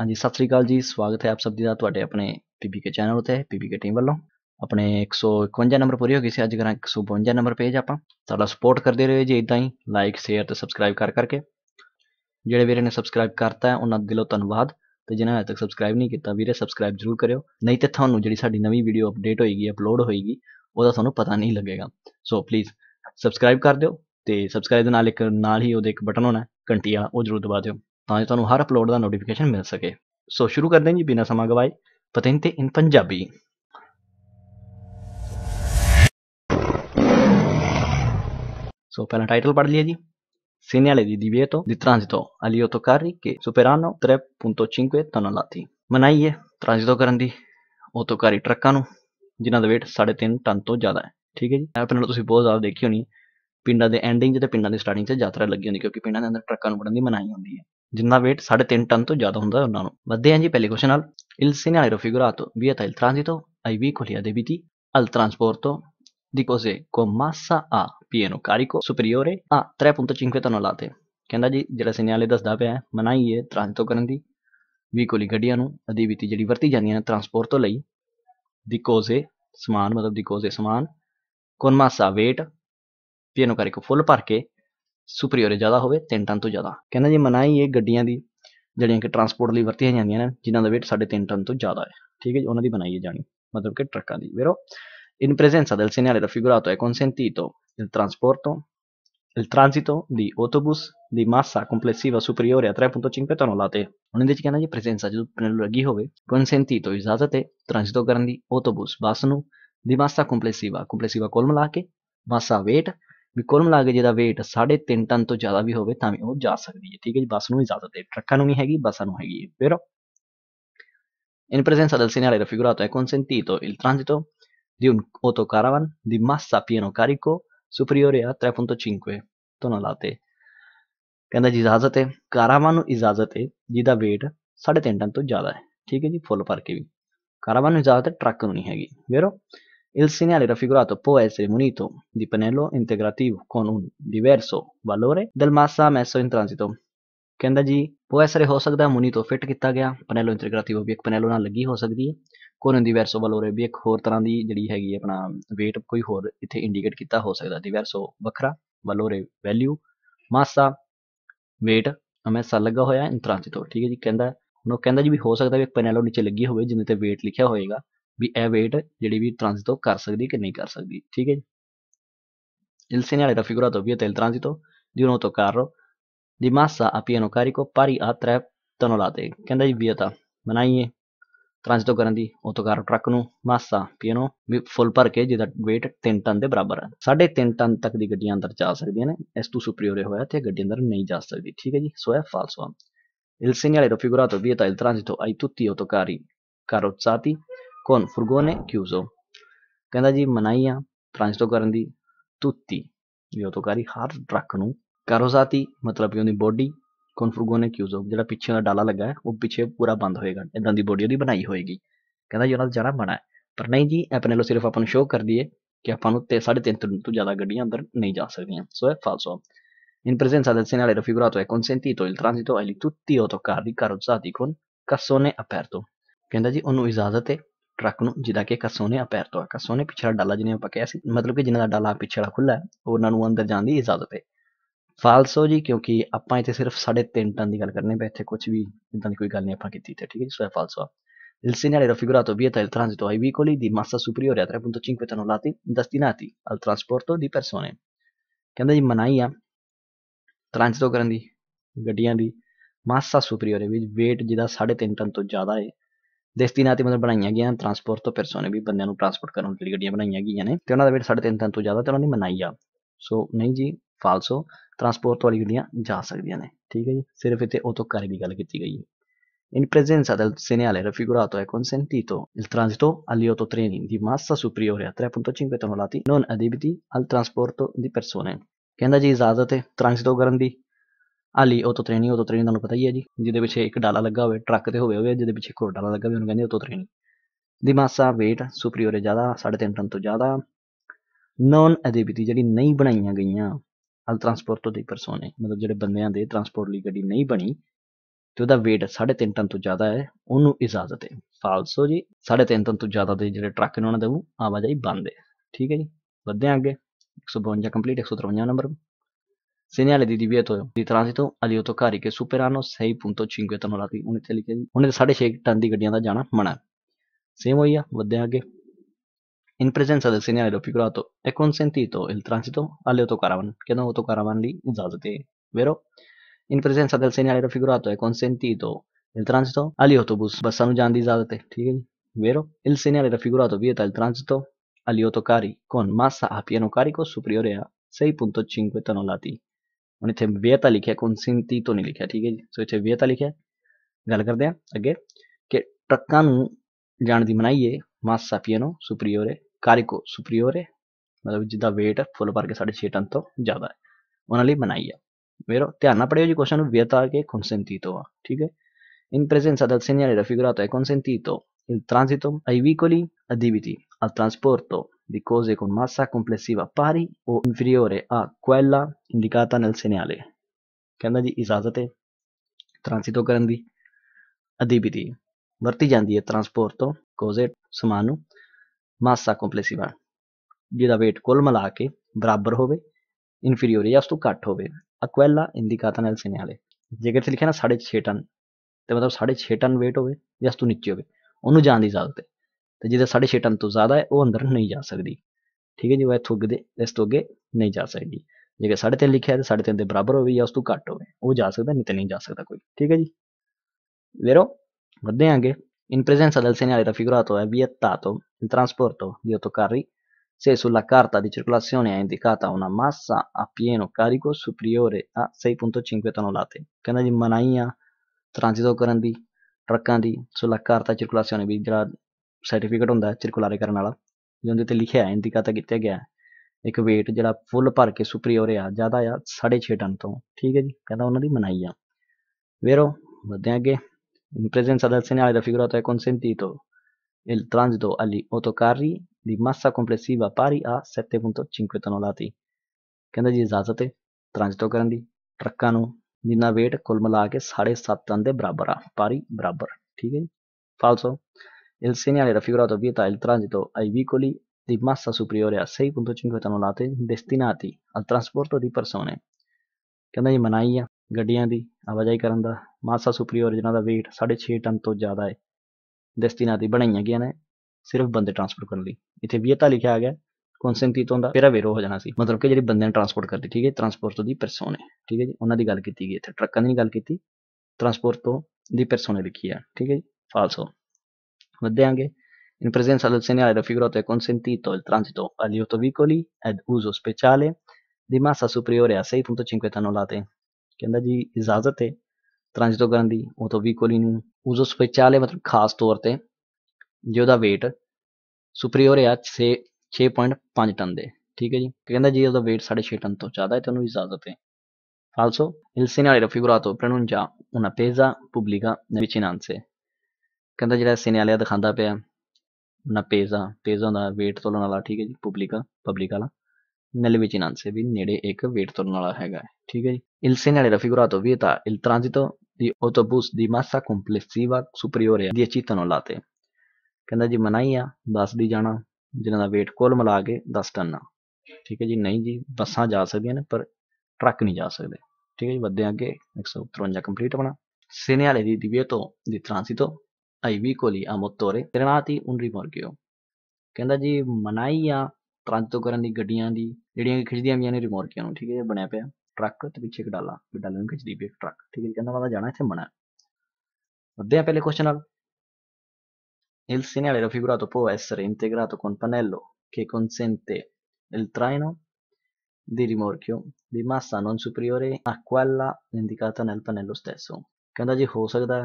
ਹਾਂਜੀ ਸਤਿ ਸ੍ਰੀ ਅਕਾਲ ਜੀ ਸਵਾਗਤ ਹੈ ਆਪ ਸਭ ਦਾ ਤੁਹਾਡੇ ਆਪਣੇ ਪੀਪੀਕੇ ਚੈਨਲ ਉਤੇ ਪੀਪੀਕੇ ਟੀਮ ਵੱਲੋਂ ਆਪਣੇ 151 ਨੰਬਰ ਪੂਰੀ ਹੋ ਗਈ ਸੀ ਅੱਜ ਕਰਾਂ 152 ਨੰਬਰ ਪੇਜ ਆਪਾਂ ਤੁਹਾਡਾ ਸਪੋਰਟ ਕਰਦੇ ਰਹੋ ਜੀ ਇਦਾਂ ਹੀ ਲਾਈਕ ਸ਼ੇਅਰ ਤੇ ਸਬਸਕ੍ਰਾਈਬ ਕਰ ਕਰਕੇ ਜਿਹੜੇ ਵੀਰੇ ਨੇ ਸਬਸਕ੍ਰਾਈਬ ਕਰਤਾ ਹੈ ਉਹਨਾਂ ਦਿਲੋਂ ਧੰਨਵਾਦ ਤੇ ਜਿਨ੍ਹਾਂ ਹਜੇ ਤੱਕ ਸਬਸਕ੍ਰਾਈਬ ਨਹੀਂ ਕੀਤਾ ਵੀਰੇ ਸਬਸਕ੍ਰਾਈਬ ਜ਼ਰੂਰ ਕਰਿਓ ਨਹੀਂ ਤੇ ਤੁਹਾਨੂੰ ਜਿਹੜੀ ਸਾਡੀ ਨਵੀਂ ਵੀਡੀਓ ਅਪਡੇਟ ਹੋਏਗੀ ਅਪਲੋਡ ਹੋਏਗੀ ਉਹਦਾ ਤੁਹਾਨੂੰ ਪਤਾ ਨਹੀਂ ਲੱਗੇਗਾ ਸੋ ਪਲੀਜ਼ ਸਬਸਕ੍ਰਾਈਬ ਕਰ ਦਿਓ ਤੇ ਸਬਸਕ੍ਰਾਈਬ ਦੇ ਨਾਲ ਇੱਕ ਨਾਲ ਹੀ ਉਹਦੇ ਇੱਕ ਬਟਨ ਹੋਣਾ ਘੰਟੀ ਉਹ ਜ਼ਰੂਰ ਦਬਾ ਦਿਓ ਤਾਂ ਜੋ ਤੁਹਾਨੂੰ ਹਰ ਅਪਲੋਡ ਦਾ ਨੋਟੀਫਿਕੇਸ਼ਨ ਮਿਲ ਸਕੇ ਸੋ ਸ਼ੁਰੂ ਕਰਦੇ ਹਾਂ ਜੀ ਬਿਨਾਂ ਸਮਾਂ ਗਵਾਏ ਪਤੰਤੇ ਇਨ ਪੰਜਾਬੀ ਸੋ ਪਹਿਲਾਂ ਟਾਈਟਲ ਪੜ੍ਹ ਲਈਏ ਜੀ segnale ਦੀ divieto di transito ਅਲੀਓ autocarri ਕੇ ਸੁਪਰਾਨੋ 3.5 tonnellati ਮਨਾਈਏ ਹੈ ਕਰਨ ਦੀ autocarri ਟਰੱਕਾਂ ਨੂੰ ਜਿਨ੍ਹਾਂ ਦਾ weight 3.5 ਟਨ ਤੋਂ ਜ਼ਿਆਦਾ ਹੈ ਠੀਕ ਹੈ ਜੀ ਐਪ ਨਾਲ ਤੁਸੀਂ ਬਹੁਤ ਜ਼ਿਆਦਾ ਦੇਖੀ ਹੋਣੀ ਪਿੰਡਾਂ ਦੇ ਐਂਡਿੰਗ ਤੇ ਪਿੰਡਾਂ ਦੀ ਸਟਾਰਟਿੰਗ ਤੇ ਯਾਤਰਾ ਲੱਗੀ ਹੁੰਦੀ ਕਿਉਂਕਿ ਪਿੰਡਾਂ ਦੇ ਅੰਦਰ ਟਰੱਕਾਂ ਨੂੰ ਵੜਨ ਦੀ ਮਨਾਹੀ ਹੁੰਦੀ ਹੈ ਜਿੰਨਾ weight 3.5 ਟਨ ਤੋਂ ਜ਼ਿਆਦਾ ਹੁੰਦਾ ਹੈ ਉਹਨਾਂ ਨੂੰ ਵਧਦੇ ਹਾਂ ਜੀ ਪਹਿਲੇ ਕੁਐਸਚਨ ਨਾਲ il segnale raffigurato vieta il transito ai veicoli Al al trasporto di cose con massa a pieno carico superiore a 3.5 tonnellate ਕਹਿੰਦਾ ਜੀ ਜਿਹੜਾ ਸਿਨਿਆਲੇ ਦੱਸਦਾ ਪਿਆ ਮਨਾਈ ਹੈ ਟ੍ਰਾਂਜ਼ਿਟੋ ਕਰਨ ਦੀ ਵੀ ਕੋਲੀ ਗੱਡੀਆਂ ਨੂੰ ਅਦੀਵਿਤੀ ਜਿਹੜੀ ਵਰਤੀ ਜਾਂਦੀਆਂ ਨੇ ਟ੍ਰਾਂਸਪੋਰਟ ਤੋਂ ਲਈ ਦੀ ਕੋਜ਼ੇ ਸਮਾਨ ਮਤਲਬ ਦੀ ਕੋਜ਼ੇ ਸਮਾਨ ਮਾਸਾ weight ਪੀਨੋ ਕਾਰਿਕੋ ਫੁੱਲ ਭਰ ਕੇ ਸੁਪੀਰੀਅਰ ਜ਼ਿਆਦਾ ਹੋਵੇ 3 ਟਨ ਤੋਂ ਜ਼ਿਆਦਾ ਕਹਿੰਦਾ ਜੀ ਮਨਾਹੀ ਇਹ ਗੱਡੀਆਂ ਦੀ ਜਿਹੜੀਆਂ ਕਿ ਟਰਾਂਸਪੋਰਟ ਲਈ ਵਰਤੀਆਂ ਜਾਂਦੀਆਂ ਨੇ ਜਿਨ੍ਹਾਂ ਦਾ weight 3.5 ਟਨ ਤੋਂ ਜ਼ਿਆਦਾ ਹੈ ਠੀਕ ਹੈ ਜੀ ਉਹਨਾਂ ਦੀ ਬਣਾਈ ਜਾਣੀ ਮਤਲਬ ਕਿ ਟਰੱਕਾਂ ਦੀ vero in presenza del segnale raffigurato è consentito il trasporto il transito di autobus di massa complessiva superiore a 3.5 tonnellate ਹੁਣ ਇਹਦੇ ਚ ਕਹਿੰਦਾ ਜੀ ਪ੍ਰੈਜ਼ੈਂਸ ਜਦੋਂ ਪੈਨਲ ਲੱਗੀ ਹੋਵੇ consentito ਇਜਾਜ਼ਤ ਹੈ ਟ੍ਰਾਂਜ਼ਿਟ ਕਰਨ ਦੀ autobus ਬੱਸ ਨੂੰ di massa complessiva complessiva ਕੋਲ ਮਿਲਾ ਕੇ massa weight ਵੀ ਕੁੱਲ ਮਿਲਾ ਕੇ ਜਿਹਦਾ weight 3.5 ਟਨ ਤੋਂ ਜ਼ਿਆਦਾ ਵੀ ਹੋਵੇ ਤਾਂ ਵੀ ਉਹ ਜਾ ਸਕਦੀ ਹੈ ਠੀਕ ਹੈ ਜੀ ਬੱਸ ਨੂੰ ਇਜਾਜ਼ਤ ਹੈ ਟਰੱਕਾਂ ਨੂੰ ਵੀ ਹੈਗੀ ਬੱਸਾਂ ਨੂੰ ਹੈਗੀ ਫਿਰ En presenza del segnale raffigurato è consentito il transito di un autocaravan di massa pieno carico superiore a 3.5 tonnellate ਕਹਿੰਦਾ ਜੀ ਇਜਾਜ਼ਤ ਹੈ ਕਾਰਾਵਾਂ ਨੂੰ ਇਜਾਜ਼ਤ ਹੈ ਜਿਹਦਾ weight 3.5 ਟਨ ਤੋਂ ਜ਼ਿਆਦਾ ਹੈ ਠੀਕ ਹੈ ਜੀ ਫੁੱਲ ਭਰ ਕੇ ਵੀ ਕਾਰਾਵਾਂ ਨੂੰ ਇਜਾਜ਼ਤ ਹੈ ਟਰੱਕ ਨੂੰ ਨਹੀਂ ਹੈਗੀ ਵੇਰੋ Il segnale raffigurato può essere munito di pannello integrativo con un diverso valore del massa messo in transito ਕਹਿੰਦਾ ਜੀ ਉਹ ਇਸ ਤਰ੍ਹਾਂ ਹੋ ਸਕਦਾ ਮੁਨੀਤੋ ਫਿੱਟ ਕੀਤਾ ਗਿਆ ਪੈਨਲੋ ਇੰਟੀਗ੍ਰੇਟਿਵ ਵੀ ਇੱਕ ਪੈਨਲੋ ਨਾਲ ਲੱਗੀ ਹੋ ਸਕਦੀ ਹੈ ਕੋਰਨ ਡਿਵਰਸੋ ਵਲੋਰੇ ਵੀ ਇੱਕ ਹੋਰ ਤਰ੍ਹਾਂ ਦੀ ਜਿਹੜੀ ਹੈਗੀ ਆਪਣਾ weight ਕੋਈ ਹੋਰ ਇੱਥੇ ਇੰਡੀਕੇਟ ਕੀਤਾ ਹੋ ਸਕਦਾ ਡਿਵਰਸੋ ਵੱਖਰਾ ਵਲੋਰੇ ਵੈਲਿਊ ਮਾਸਾ weight ਹਮੇਸ਼ਾ ਲੱਗਾ ਹੋਇਆ ਇੰਟ੍ਰਾਂਸਿਟੋ ਠੀਕ ਹੈ ਜੀ ਕਹਿੰਦਾ ਹੁਣ ਉਹ ਕਹਿੰਦਾ ਜੀ ਵੀ ਹੋ ਸਕਦਾ ਵੀ ਇੱਕ ਪੈਨਲੋ ਨੀਚੇ ਲੱਗੀ ਹੋਵੇ ਜਿੰਨੇ ਤੇ weight ਲਿਖਿਆ ਹੋਏਗਾ ਵੀ ਇਹ weight ਜਿਹੜੀ ਵੀ tránsito ਕਰ ਸਕਦੀ ਕਿ नहीं कर सकती ठीक है El señal era figurado vía el tránsito de un autocarro di massa a piano carico pari a 3 tonnellate ਕਹਿੰਦਾ ਜੀ ਵਿਅਤਾ ਬਣਾਈਏ ਟ੍ਰਾਂਜਿਟ ਕਰਨ ਦੀ ਆਟੋਕਾਰ ਟਰੱਕ ਨੂੰ ਮਾਸਾ ਪੀਨੋ ਵੀ ਫੁੱਲ ਭਰ ਕੇ ਜਿਹਦਾ weight 3 ਟਨ ਦੇ ਬਰਾਬਰ ਹੈ 3.5 ਟਨ ਤੱਕ ਦੀ ਗੱਡੀਆਂ ਅੰਦਰ ਜਾ ਸਕਦੀਆਂ ਨੇ S2 ਸੁਪਰੀਓਰ ਹੋਇਆ ਤੇ ਗੱਡੀ ਅੰਦਰ ਨਹੀਂ ਜਾ ਸਕਦੀ ਠੀਕ ਹੈ ਜੀ ਸੋ ਇਹ ਫਾਲਸ ਵਾ Il segnale era figurato vieta il transito ai tutti autocari carrozzati con furgone chiuso. ਕਹਿੰਦਾ ਜੀ ਮਨਾਈ ਆ ਟ੍ਰਾਂਜ਼ਿਟੋ ਕਰਨ ਦੀ ਤੁੱਤੀ ਵਿਉਤੋਕਾਰੀ ਹਰ ਟਰੱਕ ਨੂੰ ਕਾਰੋਜ਼ਾਤੀ ਮਤਲਬ ਕਿ ਉਹਦੀ ਬੋਡੀ ਕੌਨ ਫਰਗੋਨੇ ਕਿਊਜ਼ੋ ਜਿਹੜਾ ਪਿੱਛੇ ਦਾ ਡਾਲਾ ਲੱਗਾ ਹੈ ਉਹ ਪਿੱਛੇ ਪੂਰਾ ਬੰਦ ਹੋਏਗਾ ਇਦਾਂ ਦੀ ਬੋਡੀ ਉਹਦੀ ਬਣਾਈ ਹੋਏਗੀ ਕਹਿੰਦਾ ਜੀ ਉਹਨਾਂ ਦਾ ਜਾਣਾ ਮਨਾ ਹੈ ਪਰ ਨਹੀਂ ਜੀ ਐਪਨੇਲੋ ਸਿਰਫ ਆਪਾਂ ਨੂੰ ਸ਼ੋਅ ਕਰਦੀ ਹੈ ਕਿ ਆਪਾਂ ਨੂੰ ਤੇ 3.5 ਤੋਂ ਜ਼ਿਆਦਾ ਗੱਡੀਆਂ ਅੰਦਰ ਨਹੀਂ ਜਾ ਸਕਦੀਆਂ ਸੋ ਇਹ ਫਾਲਸੋ In presenza del segnale raffigurato è consentito il transito agli e tutti autocarri carrozzati con cassone aperto. ਕਹਿੰਦਾ ਜੀ ਉਹਨੂੰ ਇਜਾਜ਼ਤ ਹੈ ਟਰੱਕ ਨੂੰ ਜਿਹਦਾ ਕਿ ਕੱਸੋ ਨੇ ਪੈਰ ਤੋਂ ਕੱਸੋ ਨੇ ਪਿਛਲਾ ਡਾਲਾ ਜਿਹਨੇ ਆਪਾਂ ਕਿਹਾ ਸੀ ਮਤਲਬ ਕਿ ਜਿਨ੍ਹਾਂ ਦਾ ਡਾਲਾ ਪਿਛਲਾ ਖੁੱਲਾ ਹੈ ਉਹਨਾਂ ਨੂੰ ਅੰਦਰ ਜਾਣ ਦੀ ਇਜਾਜ਼ਤ ਹੈ ਫਾਲਸੋ ਜੀ ਕਿਉਂਕਿ ਆਪਾਂ ਇੱਥੇ ਸਿਰਫ 3.5 ਟਨ ਦੀ ਗੱਲ ਕਰਨੀ ਪਏ ਇੱਥੇ ਕੁਝ ਵੀ ਇਦਾਂ ਦੀ ਕੋਈ ਗੱਲ ਨਹੀਂ ਆਪਾਂ ਕੀਤੀ ਤੇ ਠੀਕ ਹੈ ਸੋ ਫਾਲਸੋ Il segnale raffigurato vieta il transito ai veicoli di massa superiore a 3.5 tonnellati destinati al trasporto di persone. ਕਹਿੰਦਾ ਜੀ ਮਨਾਈ ਆ ਟ੍ਰਾਂਜ਼ਿਟ ਕਰਨ ਦੀ ਗੱਡੀਆਂ ਦੀ ਮਾਸਾ ਸੁਪਰੀਅਰ ਵਿੱਚ weight ਜਿਹਦਾ 3.5 ਟਨ ਤੋਂ ਜ਼ਿਆਦਾ ਹੈ देश मतलब बनाइयां गेइयां ट्रांसपोर्ट तो परसों ने भी बंदे ट्रांसपोर्ट करने के लिए गड्डियां बनाइयां गेइयां ने ते उन्हां दा वेट 3.5 टन तो ज्यादा ते उन्हां ने मनाइया सो नहीं जी फालसो ट्रांसपोर्ट वाली गड्डियां जा सकदियां ने ठीक है जी सिर्फ इत्थे autocarri di galla ਕੀਤੀ ਗਈ è in presenza del segnale raffigurato è consentito il transito agli autotreni di massa superiore a 3.5 tonnellati non adibiti al trasporto di persone ਕਹਿੰਦਾ ਜੀ ਇਜਾਜ਼ਤ ਹੈ ਟ੍ਰਾਂਜ਼ਿਟ ਕਰਨ ਦੀ ਹਾਲੀ ਉਹ ਤੋਂ ਟ੍ਰੇਨੀ ਉਹ ਤੋਂ ਟ੍ਰੇਨੀ ਤੁਹਾਨੂੰ ਪਤਾ ਹੀ ਹੈ ਜੀ ਜਿਹਦੇ ਪਿੱਛੇ ਇੱਕ ਡਾਲਾ ਲੱਗਾ ਹੋਵੇ ਟਰੱਕ ਤੇ ਹੋਵੇ ਹੋਵੇ ਜਿਹਦੇ ਪਿੱਛੇ ਇੱਕ ਹੋਰ ਡਾਲਾ ਲੱਗਾ ਹੋਵੇ ਉਹਨੂੰ ਕਹਿੰਦੇ ਉਹ ਤੋਂ ਟ੍ਰੇਨੀ ਦੀ ਮਾਸਾ weight ਸੁਪਰੀਅਰ ਜ਼ਿਆਦਾ 3.5 ਟਨ ਤੋਂ ਜ਼ਿਆਦਾ ਨਾਨ ਅਦੇਬਿਤੀ ਜਿਹੜੀ ਨਹੀਂ ਬਣਾਈਆਂ ਗਈਆਂ ਅਲ ਟਰਾਂਸਪੋਰਟ ਤੋਂ ਦੀ ਪਰਸੋਨੇ ਮਤਲਬ ਜਿਹੜੇ ਬੰਦਿਆਂ ਦੇ ਟਰਾਂਸਪੋਰਟ ਲਈ ਗੱਡੀ ਨਹੀਂ ਬਣੀ ਤੇ ਉਹਦਾ weight 3.5 ਟਨ ਤੋਂ ਜ਼ਿਆਦਾ ਹੈ ਉਹਨੂੰ ਇਜਾਜ਼ਤ ਹੈ ਫਾਲਸੋ ਜੀ 3.5 ਟਨ ਤੋਂ ਜ਼ਿਆਦਾ ਦੇ ਜਿਹੜੇ ਟਰੱਕ ਨੇ ਉਹਨਾਂ ਦਾ ਆਵਾਜਾਈ ਬੰਦ ਹੈ ਠੀਕ ਹੈ ਜੀ ਵਧਦੇ ਅੱਗੇ 152 complete 153 number Segnale di divieto di transito agli autocarri che superano 6.5 ton लाती उन्हें चली गई उन्हें साढ़े छः टन की गड्डियां का जाना मना है In presenza del segnale raffigurato è consentito il transito alle autocaravan, che hanno autocaravan lì zazate vero? In presenza del segnale raffigurato è consentito il transito agli autobus, passano già izzazati, vero? Il segnale raffigurato vieta il transito agli autocarri con massa a pieno carico superiore a 6.5 tonnellati. ਹੁਣ ਇੱਥੇ ਵਿਅਤਾ ਲਿਖਿਆ ਕਨਸਿੰਤੀ ਤੋਂ ਨਹੀਂ ਲਿਖਿਆ ਠੀਕ ਹੈ ਜੀ ਸੋ ਇੱਥੇ ਵਿਅਤਾ ਲਿਖਿਆ ਗੱਲ ਕਰਦੇ ਆ ਅੱਗੇ ਕਿ ਟਰੱਕਾਂ ਨੂੰ ਜਾਣ ਦੀ ਮਨਾਈਏ ਮਾਸਾ ਪੀਨੋ ਸੁਪਰੀਓਰੇ ਕਾਰਿਕੋ ਸੁਪਰੀਓਰੇ ਮਤਲਬ ਜਿੱਦਾ weight ਫੁੱਲ ਭਰ ਕੇ 6.5 ਟਨ ਤੋਂ ਜ਼ਿਆਦਾ ਹੈ ਉਹਨਾਂ ਲਈ ਮਨਾਈਏ ਮੇਰੋ ਧਿਆਨ ਨਾਲ ਪੜਿਓ ਜੀ ਕੁਐਸਚਨ ਨੂੰ ਵਿਅਤਾ ਕੇ ਤੋਂ ਆ ਠੀਕ ਹੈ ਇਨ ਪ੍ਰੈਜ਼ੈਂਸ ਦਾ segnale raffigurato è ਤੋਂ ਇਲ ਟ੍ਰਾਂਸਿਟੋ ai vicoli adibiti Al ਟ੍ਰਾਂਸਪੋਰਟੋ di cose con massa complessiva pari o inferiore a quella indicata nel segnale ਕਹਿੰਦਾ ਜੀ ਇਜਾਜ਼ਤ ਹੈ ਟ੍ਰਾਂਜ਼ਿਟੋ ਕਰਨ ਦੀ ਅਧਿਬਿਤੀ ਵਰਤੀ ਜਾਂਦੀ ਹੈ ਟਰਾਂਸਪੋਰਟ ਤੋਂ ਕੋਜ਼ੇ ਸਮਾਨ ਨੂੰ ਮਾਸਾ ਕੰਪਲੈਸਿਵਾ ਜਿਹਦਾ weight ਕੁੱਲ ਮਿਲਾ ਕੇ ਬਰਾਬਰ ਹੋਵੇ ਇਨਫੀਰੀਅਰ ਜਾਂ ਉਸ ਤੋਂ ਘੱਟ ਹੋਵੇ ਅਕੁਐਲਾ ਇੰਡੀਕਾਤਾ ਨਾਲ ਸਿਨੇਹਾਲੇ ਜੇਕਰ ਤੇ ਲਿਖਿਆ ਨਾ 6.5 ਟਨ ਤੇ ਮਤਲਬ 6.5 ਟਨ weight ਹੋਵੇ ਜਾਂ ਉਸ ਤੋਂ ਨੀਚੇ ਹੋਵੇ ਉਹਨੂੰ ਜਾਣ ਦੀ ਇਜਾਜ਼ਤ ਹੈ ਤੇ ਜਿਹਦਾ 6.5 ਟਨ ਤੋਂ ਜ਼ਿਆਦਾ ਹੈ ਉਹ ਅੰਦਰ ਨਹੀਂ ਜਾ ਸਕਦੀ ਠੀਕ ਹੈ ਜੀ ਉਹ ਇੱਥੋਂ ਅੱਗੇ ਦੇ ਇਸ ਤੋਂ ਅੱਗੇ ਨਹੀਂ ਜਾ ਸਕਦੀ ਜੇ 3.5 ਲਿਖਿਆ ਤੇ 3.5 ਦੇ ਬਰਾਬਰ ਹੋਵੇ ਜਾਂ ਉਸ ਤੋਂ ਘੱਟ ਹੋਵੇ ਉਹ ਜਾ ਸਕਦਾ ਨਹੀਂ ਤੇ ਨਹੀਂ ਜਾ ਸਕਦਾ ਕੋਈ ਠੀਕ ਹੈ ਜੀ vero ਵਧਦੇ ਆਂਗੇ in presenza del segnale raffigurato è vietato il trasporto di autocarri se sulla carta di circolazione è indicata una massa a pieno carico superiore a 6.5 tonnellate ਕਹਿੰਦਾ ਜੀ ਮਨਾਈਆਂ ਟ੍ਰਾਂਜ਼ਿਟ ਕਰਨ ਦੀ ਟਰੱਕਾਂ ਦੀ ਸੁਲਾ ਕਾਰਤਾ circolazione ਸਰਟੀਫਿਕੇਟ ਹੁੰਦਾ ਚਿਰਕੁਲਾਰੇ ਕਰਨ ਵਾਲਾ ਦੇ ਤੇ ਲਿਖਿਆ ਹੈ ਇੰਦਿਕਾਤਾ ਕੀਤਾ ਗਿਆ ਇੱਕ weight ਜਿਹੜਾ ਫੁੱਲ ਭਰ ਕੇ ਸੁਪਰੀਓਰ ਆ ਜ਼ਿਆਦਾ ਆ 6.5 ਟਨ ਤੋਂ ਠੀਕ ਹੈ ਜੀ ਕਹਿੰਦਾ ਉਹਨਾਂ ਦੀ ਮਨਾਈ ਆ ਵੇਰੋ ਅੱਗੇ ਵਧਦੇ in presenza del segnale raffigurato è ਕਨਸੈਂਟੀਟੋ ਇਲ ਟ੍ਰਾਂਜ਼ਿਟੋ ਅਲੀ ਆਟੋਕਾਰੀ ਦੀ ਮਾਸਾ complessiva ਪਾਰੀ ਆ 7.5 ਲਾਤੀ ਕਹਿੰਦਾ ਜੀ ਇਜਾਜ਼ਤ ਹੈ ਟ੍ਰਾਂਜਿਟੋ ਕਰਨ ਦੀ ਟਰੱਕਾਂ ਨੂੰ ਜਿੰਨਾ weight ਕੁੱਲ ਮਿਲਾ ਕੇ 7.5 ਟਨ ਦੇ ਬਰਾਬਰ ਆ ਪਾਰੀ ਬਰਾਬਰ ਠੀਕ ਹੈ ਜੀ ਫਾਲਸੋ Il segnale raffigurato vieta il transito ai veicoli di massa superiore a 6.5 tonnellate destinati al trasporto di persone ਕਹਿੰਦਾ ਜੀ ਮਨਾਹੀ ਆ ਗੱਡੀਆਂ ਦੀ ਆਵਾਜਾਈ ਕਰਨ ਦਾ ਮਾਸਾ ਸੁਪਰੀਓਰ ਜਿਨ੍ਹਾਂ ਦਾ weight 6.5 ਟਨ ਤੋਂ ਜ਼ਿਆਦਾ ਹੈ ਦਸਤੀਨਾ ਦੀ ਬਣਾਈਆਂ ਗਈਆਂ ਨੇ ਸਿਰਫ ਬੰਦੇ ਟਰਾਂਸਪੋਰਟ ਕਰਨ ਲਈ ਇੱਥੇ ਵੀਅਤਾ ਲਿਖਿਆ ਗਿਆ ਕਨਸੈਂਟੀ ਤੋਂ ਦਾ ਪੇਰਾ ਵੇਰੋ ਹੋ ਜਾਣਾ ਸੀ ਮਤਲਬ ਕਿ ਜਿਹੜੀ ਬੰਦੇ ਨੇ ਟਰਾਂਸਪੋਰਟ ਕਰਦੀ ਠੀਕ ਹੈ ਟਰਾਂਸਪੋਰਟ ਤੋਂ ਦੀ ਪਰਸੋਨ ਹੈ ਠੀਕ ਹੈ ਜੀ ਉਹਨਾਂ ਦੀ ਗੱਲ ਕੀਤੀ ਗਈ ਇੱਥੇ ਟਰੱਕਾਂ ਦੀ ਗੱਲ ਕੀਤੀ ਟਰਾਂਸਪੋਰਟ ਤੋਂ ਦੀ ਪਰਸੋਨ ਲਿਖੀ ਆ ਠੀਕ ਹੈ ਜੀ ਫਾਲਸੋ vedere, in presenza del segnale raffigurato è consentito il transito agli autoveicoli ed uso speciale di massa superiore a 6.5 tonnellate, che andà di isazate transito grandi in uso speciale मतलब castorte तौर ते weight superiore a 6 6.5 ਟਨ ਦੇ ਠੀਕ ਹੈ ਜੀ ਕਹਿੰਦਾ ਜੀ ਉਹਦਾ weight 6.5 ਟਨ ਤੋਂ ਜ਼ਿਆਦਾ ਹੈ ਤੇ ਉਹਨੂੰ falso il segnale raffigurato preannuncia una pesa pubblica nelle vicinanze ਕਹਿੰਦਾ ਜਿਹੜਾ ਸਿਨੇ ਵਾਲਿਆ ਦਿਖਾਉਂਦਾ ਪਿਆ ਨਾ ਪੇਜ਼ਾ ਪੇਜ਼ਾ ਦਾ weight ਤੋਲਣ ਵਾਲਾ ਠੀਕ ਹੈ ਜੀ ਪਬਲਿਕਾ ਪਬਲਿਕ ਵਾਲਾ ਸੇ ਵੀ ਨੇੜੇ ਇੱਕ weight ਤੋਲਣ ਵਾਲਾ ਹੈਗਾ ਠੀਕ ਹੈ ਜੀ ਇਲ ਸਿਨੇ ਵਾਲੇ il ਤੋਂ ਵੀ vieta il transito di ਦੀ di massa complessiva superiore a 10 ton ਲਾਤੇ ਕਹਿੰਦਾ ਜੀ ਮਨਾਈ ਆ ਬੱਸ ਦੀ ਜਾਣਾ ਜਿਨ੍ਹਾਂ ਦਾ weight ਕੁੱਲ ਮਿਲਾ ਕੇ 10 ਟਨ ਆ ਠੀਕ ਹੈ ਜੀ ਨਹੀਂ ਜੀ ਬੱਸਾਂ ਜਾ ਸਕਦੀਆਂ ਨੇ ਪਰ ਟਰੱਕ ਨਹੀਂ ਜਾ ਸਕਦੇ ਠੀਕ ਹੈ ਜੀ ਵੱਧਿਆਂ ਅੱਗੇ 153 ਕੰਪਲੀਟ ਬਣਾ ਦੀ di ਤੋਂ ਦੀ ਟ੍ਰਾਂਜ਼ਿਟੋ ai veicoli a motore ਤੈਨਾਤੀ un rimorchio. ਕਹਿੰਦਾ ਜੀ ਮਨਾਈ ਆ ਟਰਾਂਜਿਟ ਕਰਨ ਦੀ ਗੱਡੀਆਂ ਦੀ ਜਿਹੜੀਆਂ ਕਿ ਖਿੱਚਦੀਆਂ ਪਈਆਂ ਨੇ ਰਿਮੋਰਕੀਆਂ ਨੂੰ ਠੀਕ ਹੈ ਬਣਿਆ ਪਿਆ ਟਰੱਕ ਤੇ ਪਿੱਛੇ ਇੱਕ ਡਾਲਾ ਵੀ ਡਾਲੇ ਨੂੰ ਖਿੱਚਦੀ ਪਈ ਟਰੱਕ ਠੀਕ ਹੈ ਕਹਿੰਦਾ ਮੈਂ ਜਾਣਾ ਇੱਥੇ ਮਨਾ ਵਧਦੇ ਆ ਪਹਿਲੇ ਕੁਐਸਚਨ ਨਾਲ Il segnale raffigurato può essere integrato con pannello che consente il traino di rimorchio di massa non superiore a quella indicata nel pannello stesso. ਕਹਿੰਦਾ ਜੀ ਹੋ ਸਕਦਾ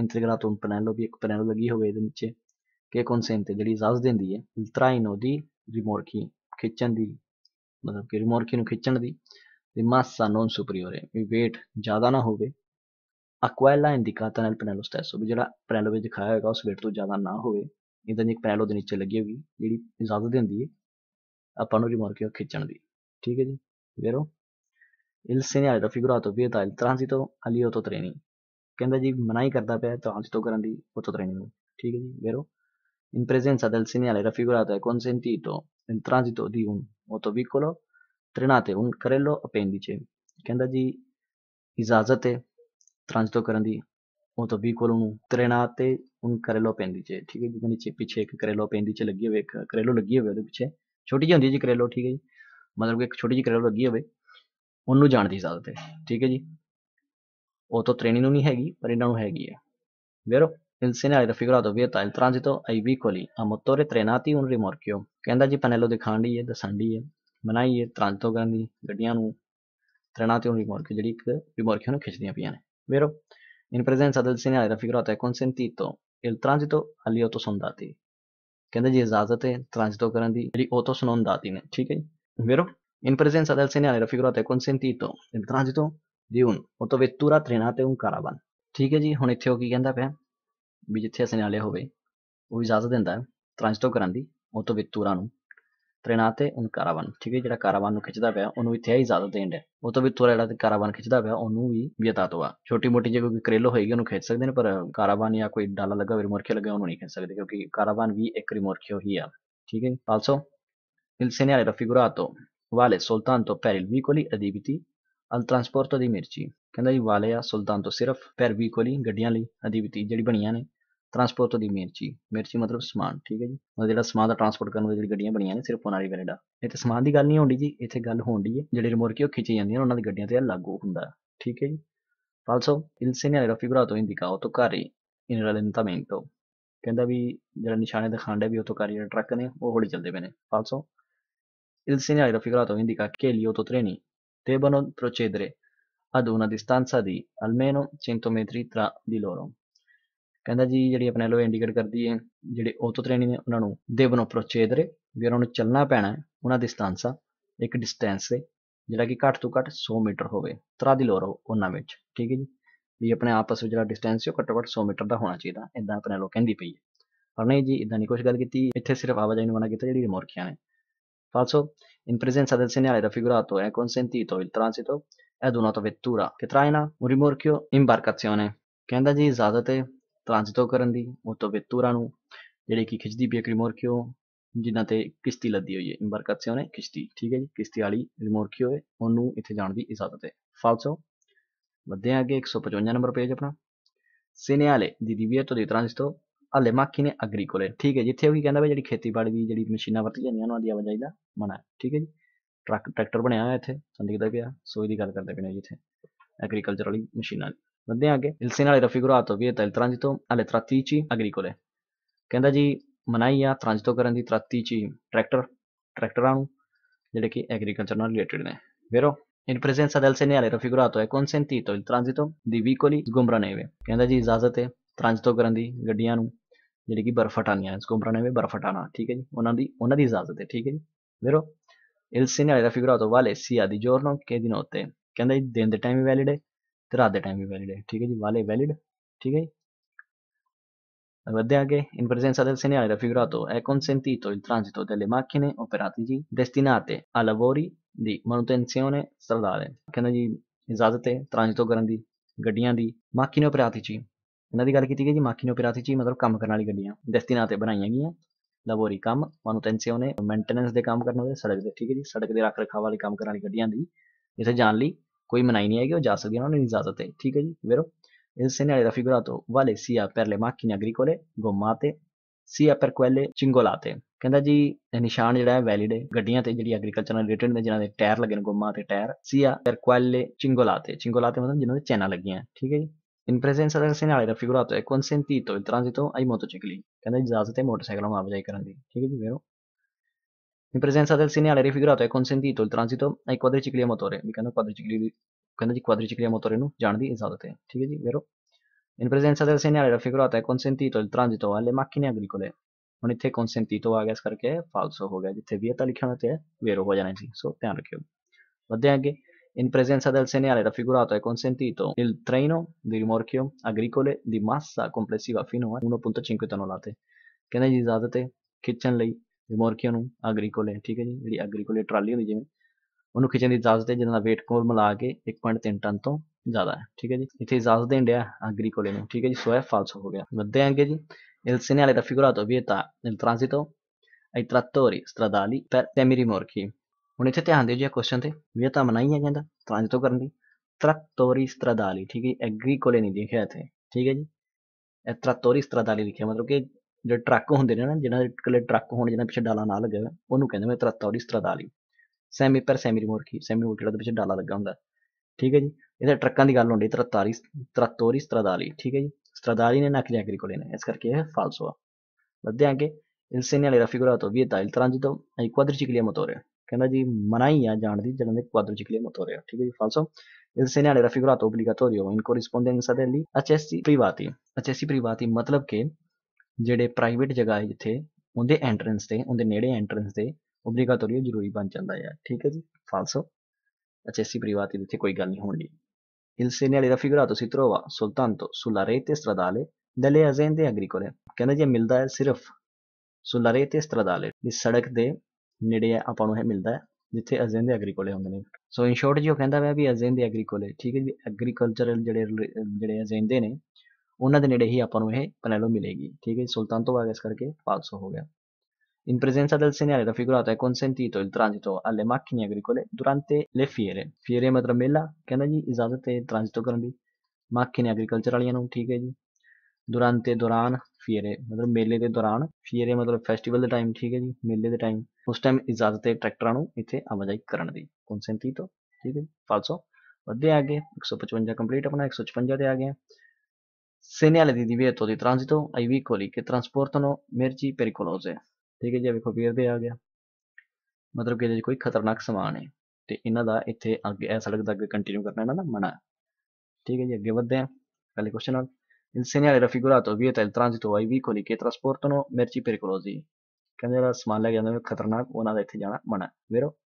integrato un pannello, vi- pannello lagi ਹੋਵੇ ਇਹਦੇ ਨੀਚੇ ਕਿ consent ਹੈ ਜਿਹੜੀ ਇਜਾਜ਼ਤ ਦਿੰਦੀ ਹੈ ਤਰਾਈਨੋ ਦੀ ਰਿਮੋਰਕੀ ਖਿੱਚਣ ਦੀ ਮਤਲਬ ਕਿ ਰਿਮੋਰਕੀ ਨੂੰ ਖਿੱਚਣ ਦੀ ਤੇ ਮਾਸਾ ਨੋਨ ਸੁਪਰੀਓਰ ਹੈ ਵੀ weight ਜ਼ਿਆਦਾ ਨਾ ਹੋਵੇ ਅਕਵਾਇਲਾ ਇੰਡੀਕਾਤਾ ਨਾਲ ਪੈਨਲੋ ਸਟੈਸ ਉਹ ਜਿਹੜਾ ਪੈਨਲੋ ਵਿੱਚ ਦਿਖਾਇਆ ਹੋਏਗਾ ਉਸ weight ਤੋਂ ਜ਼ਿਆਦਾ ਨਾ ਹੋਵੇ ਇਦਾਂ ਦੀ ਇੱਕ ਪੈਨਲੋ ਦੇ ਨੀਚੇ ਲੱਗੀ ਹੋਈ ਜਿਹੜੀ ਇਜਾਜ਼ਤ ਦਿੰਦੀ ਹੈ ਆਪਾਂ ਨੂੰ ਰਿਮੋਰਕੀ ਖਿੱਚਣ ਦੀ ਠੀਕ ਹੈ ਜੀ ਵੇਰੋ il segnale raffigurato vieta il transito all'iototreni ਕਹਿੰਦਾ ਜੀ ਮਨਾਈ ਕਰਦਾ ਪਿਆ ਤਾਂ ਅੱਜ ਤੋਂ ਕਰਨ ਦੀ ਉਤਤ ਰਹਿਣੀ ਨੂੰ ਠੀਕ ਹੈ ਜੀ ਵੇਰੋ ਇਨ ਪ੍ਰੈਜੈਂਸ ਅਦਲ ਸਿਨਿਆਲੇ ਰਫੀਗੁਰਾਤਾ ਕਨਸੈਂਟੀਟੋ ਇਨ ਟ੍ਰਾਂਜ਼ਿਟੋ ਦੀ ਹੁਣ ਉਤੋ ਵਿਕੋਲੋ ਤ੍ਰਿਨਾਤੇ ਹੁਣ ਕਰੇਲੋ ਅਪੈਂਡਿਚੇ ਕਹਿੰਦਾ ਜੀ ਇਜਾਜ਼ਤ ਹੈ ਤ੍ਰਾਂਜ਼ਿਟੋ ਕਰਨ ਦੀ ਉਹ ਤੋਂ ਵਿਕੋਲੋ ਨੂੰ ਤ੍ਰਿਨਾਤੇ ਹੁਣ ਕਰੇਲੋ ਅਪੈਂਡਿਚੇ ਠੀਕ ਹੈ ਜੀ ਜਿਹਦੇ ਨੀਚੇ ਪਿੱਛੇ ਇੱਕ ਕਰੇਲੋ ਅਪੈਂਡਿਚੇ ਲੱਗੀ ਹੋਵੇ ਇੱਕ ਕਰੇਲੋ ਲੱਗੀ ਹੋਵੇ ਉਹਦੇ ਪਿੱਛੇ ਛੋਟੀ ਜਿਹੀ ਹੁੰਦੀ ਜੀ ਕਰੇਲੋ ਠੀਕ ਹੈ ਜੀ ਮਤਲਬ ਕਿ ਇੱਕ ਛੋਟੀ ਜਿਹੀ ਕਰੇਲੋ ਲੱਗੀ ਹੋਵੇ ਉਹਨੂੰ ਜਾਣ ਦੀ ਇਜਾਜ਼ਤ ਹੈ ਠੀਕ ਹੈ ਜੀ o to treni ਨੂੰ ਨਹੀਂ ਹੈਗੀ ਪਰ ਇਹਨਾਂ ਨੂੰ ਹੈਗੀ ਹੈ vero Il segnale raffigurato vieta il transito ai veicoli a motore trenati un rimorchio ਕਹਿੰਦਾ pannello di ਦਿਖਾਣ ਦੀ ਹੈ ਦੱਸਣ ਦੀ ਹੈ ਮਨਾਈ ਹੈ ਟ੍ਰਾਂਸਟੋ ਕਰਨ un rimorchio ਜਿਹੜੀ ਇੱਕ rimorchio ਨੂੰ ਖਿੱਚਦੀਆਂ ਪਈਆਂ ਨੇ vero in presenza del segnale raffigurato è consentito il transito agli autosondati ਕਹਿੰਦਾ ਜੀ ਇਜਾਜ਼ਤ ਹੈ ਟ੍ਰਾਂਸਟੋ ਕਰਨ ਦੀ autosondati ਨੇ ਠੀਕ vero in presenza del segnale raffigurato è consentito il transito ਦਿਉਨ ਉਤੋਵੇਤੂਰਾ ਤ੍ਰਿਣਾ ਤੇ ਓੰਕਾਰਾਵਨ ਠੀਕ ਹੈ ਜੀ ਹੁਣ ਇੱਥੇ ਉਹ ਕੀ ਕਹਿੰਦਾ ਪਿਆ ਵੀ ਜਿੱਥੇ ਅਸਨਾਲਿਆ ਹੋਵੇ ਉਹ ਇਜਾਜ਼ਤ ਦਿੰਦਾ ਹੈ ਟ੍ਰਾਂਜਿਟੋ ਕਰਨ ਦੀ ਉਤੋਵੇਤੂਰਾ ਨੂੰ ਤ੍ਰਿਣਾ ਤੇ ਓੰਕਾਰਾਵਨ ਠੀਕ ਹੈ ਜਿਹੜਾ ਕਾਰਾਵਨ ਨੂੰ ਖਿੱਚਦਾ ਪਿਆ ਉਹਨੂੰ ਇੱਥੇ ਹੀ ਇਜਾਜ਼ਤ ਦੇਣ ਦੇ ਤੁਰਾ ਜਿਹੜਾ ਕਾਰਾਵਨ ਖਿੱਚਦਾ ਪਿਆ ਉਹਨੂੰ ਵੀ ਵਿਅਤਾਤਵਾ ਛੋਟੀ ਮੋਟੀ ਜੇ ਕੋਈ ਕਰੇਲੋ ਹੋਏਗੀ ਉਹਨੂੰ ਖਿੱਚ ਸਕਦੇ ਨੇ ਪਰ ਕਾਰਾਵਨ ਜਾਂ ਕੋਈ ਡਾਲਾ ਲੱਗਾ ਹੋਵੇ ਰਿਮੋਰਖੇ ਲੱਗਾ ਉਹਨੂੰ ਨਹੀਂ ਖਿੱਚ ਸਕਦੇ ਕਿਉਂਕਿ ਕਾਰਾਵਨ ਵੀ ਇੱਕ ਰਿਮੋਰਖਿਓ ਹੀ ਆ ਠੀਕ ਹੈ also il segnale raffigurato vale soltanto per il vicoli ਅਦੀਬਤੀ al trasporto di merci ਕਹਿੰਦਾ ਜੀ ਵਾਲਿਆ ਸੁਲਤਾਨ ਤੋਂ ਸਿਰਫ per vicoli ਗੱਡੀਆਂ ਲਈ ਅਧਿਪਤੀ ਜਿਹੜੀ ਬਣੀਆਂ ਨੇ ਟਰਾਂਸਪੋਰਟ ਦੀ ਮਿਰਚੀ ਮਿਰਚੀ ਮਤਲਬ ਸਮਾਨ ਠੀਕ ਹੈ ਜੀ ਮਤਲਬ ਜਿਹੜਾ ਸਮਾਨ ਦਾ ਟਰਾਂਸਪੋਰਟ ਕਰਨ ਵਾਲੀ ਜਿਹੜੀ ਗੱਡੀਆਂ ਬਣੀਆਂ ਨੇ ਸਿਰਫ ਉਹਨਾਂ ਲਈ ਵੈਲਿਡ ਆ ਇੱਥੇ ਸਮਾਨ ਦੀ ਗੱਲ ਨਹੀਂ ਹੁੰਦੀ ਜੀ ਇੱਥੇ ਗੱਲ ਹੁੰਦੀ ਹੈ ਜਿਹੜੇ ਰਿਮੋਰਕੀ ਉਹ ਖਿੱਚੀ ਜਾਂਦੀਆਂ ਉਹਨਾਂ ਦੀ ਗੱਡੀਆਂ ਤੇ ਲਾਗੂ ਹੁੰਦਾ ਠੀਕ ਹੈ ਜੀ also il segnale raffigurato indica autocarri in rallentamento ਕਹਿੰਦਾ ਵੀ ਜਿਹੜਾ ਨਿਸ਼ਾਨੇ ਦਿਖਾਉਂਦਾ ਵੀ autocarri ਜਿਹੜੇ ਟਰੱਕ ਨੇ ਉਹ ਹੌਲੀ ਚੱਲਦੇ ਪਏ ਨੇ also il segnale raffigurato indica che gli autotreni Debbono procedere ad una distanza di almeno 100 metri tra ਦੀ ਲoro ਕਹਿੰਦਾ ਜੀ ਜਿਹੜੀ ਆਪਣੇ ਲੋ ਇੰਡੀਕੇਟ ਕਰਦੀ ਹੈ ਜਿਹੜੇ ਆਟੋ ਟ੍ਰੇਨਿੰਗ ਨੇ ਉਹਨਾਂ ਨੂੰ ਦੇਵਨੋ ਪ੍ਰੋਸੀਜਰ ਵੀ ਉਹਨਾਂ ਨੂੰ ਚੱਲਣਾ ਪੈਣਾ ਹੈ ਉਹਨਾਂ ਡਿਸਟੈਂਸਾ ਇੱਕ ਡਿਸਟੈਂਸ ਤੇ ਜਿਹੜਾ ਕਿ ਘੱਟ ਤੋਂ ਘੱਟ 100 ਮੀਟਰ ਹੋਵੇ ਤਰਾ ਦੀ ਲੋਰ ਉਹਨਾਂ ਵਿੱਚ ਠੀਕ ਹੈ ਜੀ ਵੀ ਆਪਣੇ ਆਪਸ ਵਿੱਚ ਜਿਹੜਾ ਡਿਸਟੈਂਸ ਹੈ ਘੱਟੋ ਘੱਟ 100 ਮੀਟਰ ਦਾ ਹੋਣਾ ਚਾਹੀਦਾ ਇਦਾਂ ਆਪਣੇ ਲੋ ਕਹਿੰਦੀ ਪਈ ਹੈ ਪਰ ਨਹੀਂ ਜੀ ਇਦਾਂ ਨਹੀਂ ਕੁਝ ਗੱਲ ਕੀਤੀ ਇੱਥੇ ਸਿਰਫ ਆਵਾਜਾਈ ਨੂੰ ਮਨਾ ਕੀਤਾ ਜਿਹੜੀ ਰਿਮੋਰਖੀਆਂ ਨੇ ਫਾਲਸੋ In presenza del segnale raffigurato è consentito il transito ed un'autovettura che traina, un rimorchio, imbarcazione. Che ज्यादातर ट्रांजिटो करन transito ऑटोवेत्tura ਨੂੰ ਜਿਹੜੀ ਕਿ ਖਿੱਚਦੀ ਪਈ ਰਿਮੋਰਕਿਓ ਜਿਨ੍ਹਾਂ ਤੇ che ਲੱਦੀ ਹੋਈ ਹੈ ਇੰਬਰਕਾਸੀਓਨ ਹੈ ਕਿਸ਼ਤੀ ਠੀਕ ਹੈ ਜੀ ਕਿਸ਼ਤੀ ਵਾਲੀ ਰਿਮੋਰਕਿਓ ਹੈ ਉਹਨੂੰ ਇੱਥੇ ਜਾਣ ਦੀ ਇਜਾਜ਼ਤ ਹੈ ਫਾਲਸੋ ਵਧਦੇ ਹਾਂ ਅੱਗੇ Segnale di divieto di transito alle macchine agricole ਠੀਕ ਹੈ ਜਿੱਥੇ ਉਹ ਕੀ ਕਹਿੰਦਾ ਵੀ ਜਿਹੜੀ ਖੇਤੀਬਾੜੀ ਦੀ ਜਿਹੜੀ ਮਸ਼ੀਨਾਂ ਵਰਤੀ ਜਾਂਦੀਆਂ ਉਹਨਾਂ ਦੀ ਆਵਾਜਾਈ ਦਾ ਮਨਾ ਹੈ ਠੀਕ ਹੈ ਜੀ ਟਰੱਕ ਟਰੈਕਟਰ ਬਣਿਆ ਹੋਇਆ ਇੱਥੇ ਦਾ ਪਿਆ ਸੋਈ ਦੀ ਗੱਲ ਕਰਦੇ ਪਏ ਨੇ ਜਿੱਥੇ ਐਗਰੀਕਲਚਰ ਵਾਲੀ ਮਸ਼ੀਨਾਂ ਵੱਧਦੇ ਆ ਅੱਗੇ ਇਲਸੇ il segnale raffigurato vieta il transito alle trattrici agricole ਕਹਿੰਦਾ ਜੀ ਮਨਾਈ ਆ ਟ੍ਰਾਂਜਿਟੋ ਕਰਨ ਦੀ ਚੀ ਟਰੈਕਟਰ ਟਰੈਕਟਰਾਂ ਨੂੰ ਜਿਹੜੇ ਕਿ ਐਗਰੀਕਲਚਰ ਨਾਲ ਰਿਲੇਟਡ ਨੇ ਵੇਰੋ In presenza del segnale raffigurato è consentito il transito di veicoli sgombraneve ਕਹਿੰਦਾ ਜੀ ਇਜਾਜ਼ਤ ਹੈ ਟ੍ਰਾਂਜਿਟੋ ਕਰਨ ਦੀ ਗੱਡੀਆਂ ਨੂੰ ਜਿਹੜੀ ਕਿ ਬਰਫ਼ ਹਟਾਣੀ ਹੈ इसको बनाने में बर्फ हटाना ਉਹਨਾਂ ਦੀ ਉਹਨਾਂ ਦੀ ਇਜਾਜ਼ਤ ਹੈ ਠੀਕ ਹੈ ਜੀ ਵੇਰੋ il segnale da raffigurato vale sia di giorno che di notte ਕਹਿੰਦਾ ਜੀ ਦਿਨ ਦੇ ਟਾਈਮ ਵੀ ਵੈਲਿਡ ਹੈ ਤੇ ਰਾਤ ਦੇ ਟਾਈਮ ਵੀ ਵੈਲਿਡ ਹੈ ਠੀਕ ਹੈ ਜੀ ਵਾਲੇ ਵੈਲਿਡ ਠੀਕ ਹੈ ਜੀ Andiamo che in presenza del segnale raffigurato è consentito il transito delle macchine o operatici destinate a lavori di manutenzione stradale. ਕਹਿੰਦਾ ਜੀ ਇਜਾਜ਼ਤ ਹੈ ਟ੍ਰਾਂਜ਼ਿਟ ਕਰਨ ਦੀ ਗੱਡੀਆਂ ਦੀ ਮਾਕੀਨੇ operatici ਇਹਨਾਂ ਦੀ ਗੱਲ ਕੀਤੀ ਗਈ ਜੀ ਮਾਖੀ ਪਿਰਾਤੀ ਚੀ ਮਤਲਬ ਕੰਮ ਕਰਨ ਵਾਲੀ ਗੱਡੀਆਂ ਦਸਤੀ ਨਾਂ ਤੇ ਬਣਾਈਆਂ ਗਈਆਂ ਲਬੋਰੀ ਕੰਮ ਮਾਨੂਟੈਂਸੀਓ ਨੇ ਮੇਨਟੇਨੈਂਸ ਦੇ ਕੰਮ ਕਰਨ ਵਾਲੇ ਸੜਕ ਦੇ ਠੀਕ ਹੈ ਜੀ ਸੜਕ ਦੇ ਰੱਖ ਰਖਾਵ ਵਾਲੇ ਕੰਮ ਕਰਨ ਵਾਲੀ ਗੱਡੀਆਂ ਦੀ ਇੱਥੇ ਜਾਣ ਲਈ ਕੋਈ ਮਨਾਈ ਨਹੀਂ ਹੈਗੀ ਉਹ ਜਾ ਸਕਦੇ ਉਹਨਾਂ ਨੂੰ ਇਜਾਜ਼ਤ ਹੈ ਠੀਕ ਹੈ ਜੀ ਵੇਰੋ ਇਸ segnale raffigurato vale sia per le macchine ਅਗਰੀਕੋਲੇ ਗੋਮਾਤੇ sia ਪਰ quelle ਚਿੰਗੋਲਾਤੇ ਕਹਿੰਦਾ ਜੀ ਇਹ ਨਿਸ਼ਾਨ ਜਿਹੜਾ ਹੈ ਵੈਲਿਡ ਹੈ ਗੱਡੀਆਂ ਤੇ ਜਿਹੜੀ ਐਗਰੀਕਲਚਰ ਨਾਲ ਰਿਲੇਟਡ ਨੇ ਜਿਨ੍ਹਾਂ ਦੇ ਟਾਇਰ ਲੱਗੇ ਨੇ ਗੋਮਾਤੇ ਟਾਇਰ ਸੀਆ ਪਰ ਚਿੰਗੋਲਾਤੇ ਚਿੰਗੋਲਾਤੇ ਮਤਲਬ ਜਿਨ੍ਹਾਂ ਦੇ ਚੈਨਾ ਲੱਗੀਆਂ ਠੀਕ ਹੈ ਜੀ In presenza del segnale raffigurato è consentito il transito ai motocicli, canalizzate ਤੇ ਮੋਟਰਸਾਈਕਲਾਂ ਨੂੰ ਆਵਾਜਾਈ ਕਰਨ ਦੀ ਠੀਕ ਹੈ ਜੀ ਵੇਰੋ In presenza del segnale raffigurato è consentito il transito ai quadricicli a motore ਵੀ ਕਹਿੰਦਾ quadricicli ਕਹਿੰਦਾ ਜੀ quadricicli a motore nu, ਜਾਣ ਦੀ ਇਜਾਜ਼ਤ ਹੈ ਠੀਕ ਹੈ ਜੀ ਵੇਰੋ In presenza del segnale raffigurato è consentito il transito alle macchine agricole ਹੁਣ ਇੱਥੇ consentito ਆ ਗਿਆ ਇਸ ਕਰਕੇ false ਹੋ ਗਿਆ ਜਿੱਥੇ ਵੀ ਇਹ ਤਾਂ ਲਿਖਿਆ ਹੋਣਾ ਤੇ vero ਹੋ ਜਾਣਾ ਜੀ ਸੋ ਧਿਆਨ ਰੱਖਿਓ ਵਧਦੇ ਅੱਗੇ In presenza del segnale raffigurato è consentito il traino di rimorchio agricole di massa complessiva fino a 1.5 tonnellate कहना जी इजाज़त Kitchen खिंचण rimorchio agricole, ਨੂੰ ਐਗਰੀਕੋਲੇ agricole ਹੈ ਜੀ ਜਿਹੜੀ ਐਗਰੀਕੋਲੇ ਟਰਾਲੀ ਹੁੰਦੀ ਜਿਵੇਂ ਉਹਨੂੰ ਖਿੱਚਣ ਦੀ ਇਜਾਜ਼ਤ ਹੈ ਜਿਹਦਾ weight ਕੋਲ ਮਿਲਾ ਕੇ 1.3 ਟਨ ਤੋਂ ਜ਼ਿਆਦਾ ਹੈ ਠੀਕ ਹੈ ਜੀ ਇੱਥੇ ਇਜਾਜ਼ਤ ਦੇਣ ਡਿਆ ਐਗਰੀਕੋਲੇ ਨੂੰ il segnale raffigurato vieta il transito ai trattori stradali per rimorchi. ਹੁਣ ਇੱਥੇ ਧਿਆਨ ਦਿਓ ਜੀ ਕੁਐਸਚਨ ਤੇ ਵੀ ਇਹ ਤਾਂ ਮਨਾਈ ਹੈ ਕਹਿੰਦਾ ਤ੍ਰਾਂਜਤੋ ਕਰਨ ਦੀ ਤ੍ਰਤੋਰੀ ਸਤਰਾਦਾਲੀ ਠੀਕ ਹੈ ਐਗਰੀ ਕੋਲੇ ਨਹੀਂ ਲਿਖਿਆ ਇੱਥੇ ਠੀਕ ਹੈ ਜੀ ਇਹ ਤ੍ਰਤੋਰੀ ਸਤਰਾਦਾਲੀ ਲਿਖਿਆ ਮਤਲਬ ਕਿ ਜੋ ਟਰੱਕ ਹੁੰਦੇ ਨੇ ਨਾ ਜਿਹਨਾਂ ਦੇ ਕੋਲੇ ਟਰੱਕ ਹੋਣ ਜਿਹਨਾਂ ਪਿੱਛੇ ਡਾਲਾ ਨਾ ਲੱਗੇ ਉਹਨੂੰ ਕਹਿੰਦੇ ਮੈਂ ਤ੍ਰਤੋਰੀ ਸਤਰਾਦਾਲੀ ਸੈਮੀ ਪਰ ਸੈਮੀ ਕੀ ਸੈਮੀ ਰਿਮੋਰਕ ਜਿਹੜਾ ਪਿੱਛੇ ਡਾਲਾ ਲੱਗਾ ਹੁੰਦਾ ਠੀਕ ਹੈ ਜੀ ਇਹਦਾ ਟਰੱਕਾਂ ਦੀ ਗੱਲ ਹੁੰਦੀ ਤ੍ਰਤਾਰੀ ਤ੍ਰਤੋਰੀ ਸਤਰਾਦਾਲੀ ਠੀਕ ਹੈ ਜੀ ਸਤਰਾਦਾਲੀ ਨੇ ਨਾ ਕਿ ਐਗਰੀ ਕੋਲੇ ਨੇ ਇਸ ਕਰਕੇ ਇਹ ਫਾਲਸੋ ਆ ਵਧਦੇ ਆਗੇ Il segnale raffigurato vieta il transito ai quadricicli a motore. ਕਹਿੰਦਾ ਜੀ ਮਨਾਹੀ ਆ ਜਾਣ ਦੀ ਜਦੋਂ ਦੇ cuadro ठीक है जी falso El señal era figurato obligatorio in corrispondenza degli accessi privati. Accessi privati ਮਤਲਬ ਕਿ ਜਿਹੜੇ ਪ੍ਰਾਈਵੇਟ ਜਗ੍ਹਾ ਹੈ ਜਿੱਥੇ ਉਹਦੇ ਐਂਟਰੈਂਸ ਤੇ ਉਹਦੇ ਨੇੜੇ ਐਂਟਰੈਂਸ ਤੇ ਓਬਲੀਗਾਟੋਰੀਓ ਜ਼ਰੂਰੀ ਬਣ ਜਾਂਦਾ ਹੈ ਠੀਕ ਹੈ ਜੀ falso accessi privati ਜਿੱਥੇ ਕੋਈ ਗੱਲ ਨਹੀਂ ਹੋਣੀ Il segnale raffigurato si trova soltanto sulla rete stradale delle aziende agricole. ਕਹਿੰਦਾ ਜੀ ਮਿਲਦਾ ਹੈ ਸਿਰਫ sulla rete stradale ਦੀ ਸੜਕ ਦੇ ਨੇੜੇ ਆਪਾਂ ਨੂੰ ਇਹ ਮਿਲਦਾ ਹੈ ਜਿੱਥੇ ਅਜ਼ੇਨ ਦੇ ਐਗਰੀ ਕੋਲੇ ਹੁੰਦੇ ਨੇ ਸੋ ਇਨ ਸ਼ਾਰਟ ਜੀ ਉਹ ਕਹਿੰਦਾ ਵਾ ਵੀ ਅਜ਼ੇਨ ਦੇ ਐਗਰੀ ਕੋਲੇ ਠੀਕ ਹੈ ਜੀ ਐਗਰੀਕਲਚਰਲ ਜਿਹੜੇ ਜਿਹੜੇ ਅਜ਼ੇਨ ਦੇ ਨੇ ਉਹਨਾਂ ਦੇ ਨੇੜੇ ਹੀ ਆਪਾਂ ਨੂੰ ਇਹ ਪਨੈਲੋ ਮਿਲੇਗੀ ਠੀਕ ਹੈ ਸੁਲਤਾਨ ਤੋਂ ਇਸ ਕਰਕੇ ਪਾਸ ਹੋ ਗਿਆ ਇਨ In presenza the segnale raffigurato è e ill il ਅਲੇ alle ਐਗਰੀਕੋਲੇ ਦੁਰਾਂਤੇ ਲੇ ਫੀਰੇ ਫੀਰੇ ਮਤਲਬ ਮੇਲਾ ਕਹਿੰਦਾ ਜੀ ਇਜਾਜ਼ਤ ਹੈ ਟ੍ਰਾਂਜ਼ਿਟੋ ਕਰਨ ਦੀ। ਮੱਕੀਨੇ ਐਗਰੀਕਲਚਰ ਵਾਲੀਆਂ ਨੂੰ ਠੀਕ ਹੈ ਜੀ। ਦੁਰਾਂਤੇ ਦੌਰਾਨ ਫੇਰੇ ਮਤਲਬ ਮੇਲੇ ਦੇ ਦੌਰਾਨ ਫੇਰੇ ਮਤਲਬ ਫੈਸਟੀਵਲ ਦੇ ਟਾਈਮ ਠੀਕ ਹੈ ਜੀ ਮੇਲੇ ਦੇ ਟਾਈਮ ਉਸ ਟਾਈਮ ਇਜਾਜ਼ਤ ਹੈ ਟਰੈਕਟਰਾਂ ਨੂੰ ਇੱਥੇ ਆਵਾਜਾਈ ਕਰਨ ਦੀ ਕੰਸੈਂਟੀ ਤੋਂ ਠੀਕ ਹੈ ਫਾਲਸੋ ਵੱਧੇ ਆ ਗਏ 155 ਕੰਪਲੀਟ ਆਪਣਾ 156 ਤੇ ਆ ਗਏ ਦੀ ਦਿਵੇ ਤੋਂ ਦੀ ਟ੍ਰਾਂਜ਼ਿਟੋ di transito ai veicoli che ਮਿਰਚੀ ਪੈਰੀਕੋਲੋਜ਼ ਹੈ ਠੀਕ ਹੈ ਜੀ ਵੇਖੋ ਵੀਰ ਦੇ ਆ ਗਿਆ ਮਤਲਬ ਕਿ ਜੇ ਕੋਈ ਖਤਰਨਾਕ ਸਮਾਨ ਹੈ ਤੇ ਇਹਨਾਂ ਦਾ ਇੱਥੇ ਅੱਗੇ ਇਹ ਸੜਕ ਦਾ ਅੱਗੇ ਕੰਟੀਨਿਊ ਕਰਨਾ ਇਹਨਾਂ ਦਾ ਮਨਾ ਠੀਕ ਹੈ ਜੀ ਅੱਗੇ ਵਧਦੇ ਆ ਪਹਿਲੇ ਕੁਐਸਚਨ ਨਾਲ Il segnale raffigurato vieta il transito ai veicoli che trasportano merci pericolosi. Vero?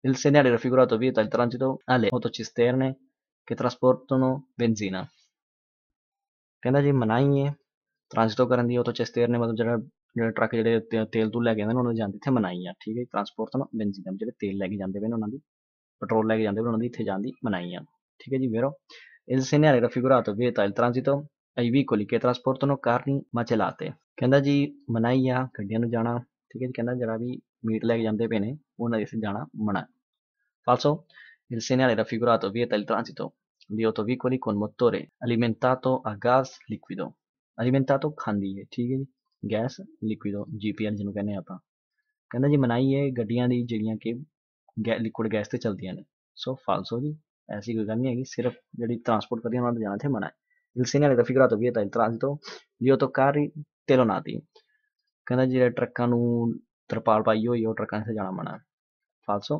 Il segnale raffigurato vieta il transito alle motocisterne che trasportano benzina. ਕਹਿੰਦਾ manaye transito ਕਰਨ ਦੀ autocisterne ਮਤਲਬ ਜਿਹੜਾ ਜਿਹੜੇ ਟਰੱਕ di ਤੇਲ ਤੂਲ ਲੈ ਕੇ ਆਉਂਦੇ di ਉਹਨਾਂ ਦੀ ਜਾਂਦੀ ਇੱਥੇ non ਆ ਠੀਕ ਹੈ ਟਰਾਂਸਪੋਰਟ ਨਾਲ ਬੈਂਜ਼ੀਨ di ਤੇਲ ਲੈ ਕੇ ਜਾਂਦੇ ਨੇ ਉਹਨਾਂ ਦੀ ਪੈਟਰੋਲ ਲੈ ਕੇ ਜਾਂਦੇ ਨੇ ਉਹਨਾਂ ਦੀ ਇੱਥੇ ਜਾਂਦੀ ਮਨਾਈ ਆ ਠੀਕ ਹੈ ਜੀ ਵੀਰੋ il segnale raffigurato vieta il transito ai veicoli che trasportano carni macellate ਕਹਿੰਦਾ ਜੀ ਮਨਾਈ ਆ ਗੱਡੀਆਂ ਨੂੰ ਜਾਣਾ ਠੀਕ ਹੈ ਜੀ ਕਹਿੰਦਾ ਜਿਹੜਾ ਵੀ ਮੀਟ il segnale raffigurato vieta il transito di otto autoveicoli con motore alimentato a gas liquido alimentato ਖਾਂਦੀ ਹੈ Gas Liquido, GPL ਗੈਸ ਲਿਕੁਇਡੋ ਜੀਪੀਐਲ ਜਿਹਨੂੰ ਕਹਿੰਦੇ Liquid Gas ਜੀ ਮਨਾਈ ਹੈ ਗੱਡੀਆਂ ਦੀ ऐसी कोई गल नहीं है सिर्फ जी ट्रांसपोर्ट करिए उन्होंने जाना थे मना है दिल सीनियर का फिक्र तो भी है तो यो तो कार ही तेलो ना दी ਕਹਿੰਦਾ ਜਿਹੜੇ ਟਰੱਕਾਂ ਨੂੰ ਤਰਪਾਲ ਪਾਈ ਹੋਈ ਉਹ ਟਰੱਕਾਂ 'ਤੇ ਜਾਣਾ ਮਨਾ ਫਾਲਸੋ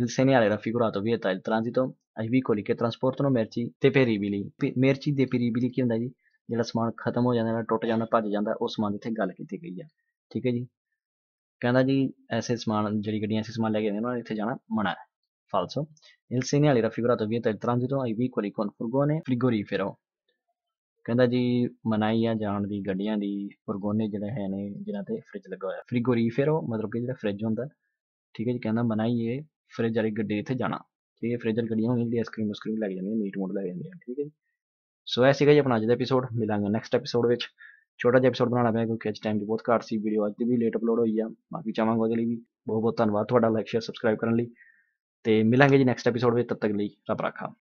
Il segnale era raffigurato vieta il transito ai veicoli che trasportano merci deperibili. merci deperibili ਕੀ ਹੁੰਦਾ ਜੀ ਜਿਹੜਾ ਸਮਾਨ ਖਤਮ ਹੋ ਜਾਂਦਾ ਜਾਂ ਟੁੱਟ ਜਾਂਦਾ ਭੱਜ ਜਾਂਦਾ ਉਹ ਸਮਾਨ ਇੱਥੇ ਗੱਲ ਕੀਤੀ ਗਈ ਹੈ ਠੀਕ ਹੈ ਜੀ ਕਹਿੰਦਾ ਜੀ ਐਸੇ ਸਮਾਨ ਜਿਹੜੀ ਗੱਡੀਆਂ ਐਸੇ ਸਮਾਨ ਲੈ ਕੇ ਆਉਂਦੀਆਂ ਉਹਨਾਂ ਨੇ ਇੱਥੇ ਜਾਣਾ ਮਨਾ ਹੈ falso, il segnale raffigurato vieta il transito ai veicoli con furgone frigorifero ਕਹਿੰਦਾ ਜੀ ਮਨਾਈ ਆ ਜਾਣ ਦੀ ਗੱਡੀਆਂ ਦੀ ਫਰਗੋਨੇ ਜਿਹੜੇ ਹੈ ਨੇ ਜਿਨ੍ਹਾਂ ਤੇ ਫ੍ਰਿਜ ਲੱਗਾ ਹੋਇਆ ਫ੍ਰਿਗੋਰੀਫੇਰੋ ਮਤਲਬ ਕਿ ਜਿਹੜਾ ਫ੍ਰਿਜ ਹੁੰਦਾ ਠੀਕ ਹੈ ਜੀ ਕਹਿੰਦਾ ਮਨਾਈਏ ਫ੍ਰਿਜ ਵਾਲੀ ਗੱਡੀ ਇੱਥੇ ਜਾਣਾ ਤੇ ਇਹ ਫ੍ਰਿਜ ਵਾਲੀ ਗੱਡੀਆਂ ਹੁੰਦੀਆਂ ਜਿਹੜੀ ਆਈਸਕ੍ਰੀਮ ਆਈਸਕ੍ਰੀਮ ਲੱਗ ਜਾਂਦੀਆਂ ਮੀਟ ਮੂਟ ਲੱਗ ਜਾਂਦੀਆਂ ਠੀਕ ਹੈ ਜੀ ਸੋ ਐ ਸੀਗਾ ਜੀ ਆਪਣਾ ਅੱਜ ਦਾ ਐਪੀਸੋਡ ਮਿਲਾਂਗੇ ਨੈਕਸਟ ਐਪੀਸੋਡ ਵਿੱਚ ਛੋਟਾ ਜਿਹਾ ਐਪੀਸੋਡ ਬਣਾਉਣਾ ਪਿਆ ਕਿਉਂਕਿ ਅੱਜ ਟਾਈਮ ਦੀ ਬਹੁਤ ਘੱਟ ਸੀ ਵੀਡੀਓ ਅੱਜ ਵੀ ਲੇਟ ਅਪਲੋਡ ਹੋਈ ਆ ਬਾਕੀ ਚਾਹਾਂਗਾ ਉਹਦੇ ਵੀ ਬਹੁਤ ਬਹੁਤ ਧੰਨਵਾਦ ਤੁਹਾਡਾ ਲਾਈਕ ਸ਼ੇਅਰ ਸਬਸਕ੍ਰਾਈਬ ਕਰਨ ਲਈ ਤੇ ਮਿਲਾਂਗੇ ਜੀ ਨੈਕਸਟ ਐਪੀਸੋਡ ਵਿੱਚ ਤਦ ਤੱਕ ਲਈ ਰੱਬ ਰਾਖਾ